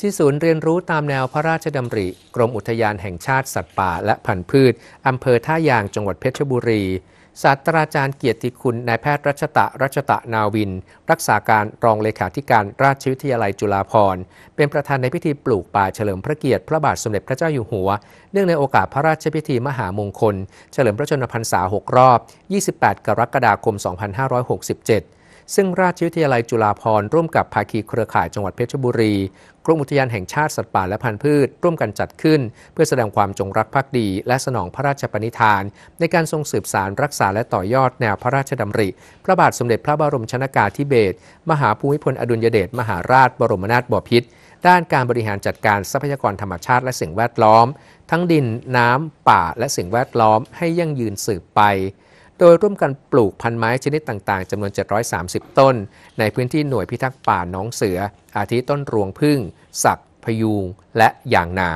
ที่ศูนย์เรียนรู้ตามแนวพระราชดำริ กรมอุทยานแห่งชาติสัตว์ป่าและพันธุ์พืช อำเภอท่ายางจังหวัดเพชรบุรี ศาสตราจารย์เกียรติคุณนายแพทย์รัชตะ รัชตะนาวิน รักษาการรองเลขาธิการราชวิทยาลัยจุฬาภรณ์เป็นประธานในพิธีปลูกป่าเฉลิมพระเกียรติพระบาทสมเด็จพระเจ้าอยู่หัว เนื่องในโอกาสพระราชพิธีมหามงคล เฉลิมพระชนมพรรษา6รอบ 28 กรกฎาคม 2567ซึ่งราชวิทยาลัยจุฬาภรร่วมกับภาคีเครือข่ายจังหวัดเพชรบุรีกรมอุทยานแห่งชาติ สัตว์ป่าและพันธุ์พืช ร่วมกันจัดขึ้น เพื่อแสดงความจงรักภักดี และสนองพระราชปณิธาน ในการทรงสืบสารรักษาและต่อยอดแนวพระราชดำริ พระบาทสมเด็จพระบรมชนากาธิเบศรมหาภูมิพลอดุลยเดชมหาราชบรมนาถบพิตรด้านการบริหารจัดการทรัพยากรธรรมชาติและสิ่งแวดล้อม ทั้งดินน้ำป่าและสิ่งแวดล้อม ให้ยั่งยืนสืบไปโดยร่วมกันปลูกพันไม้ชนิดต่าง ๆ จำนวน 730 ต้น ในพื้นที่หน่วยพิทักษ์ป่าน้องเสือ อาทิ ต้นรวงพึ่ง สัก พยูงและยางนา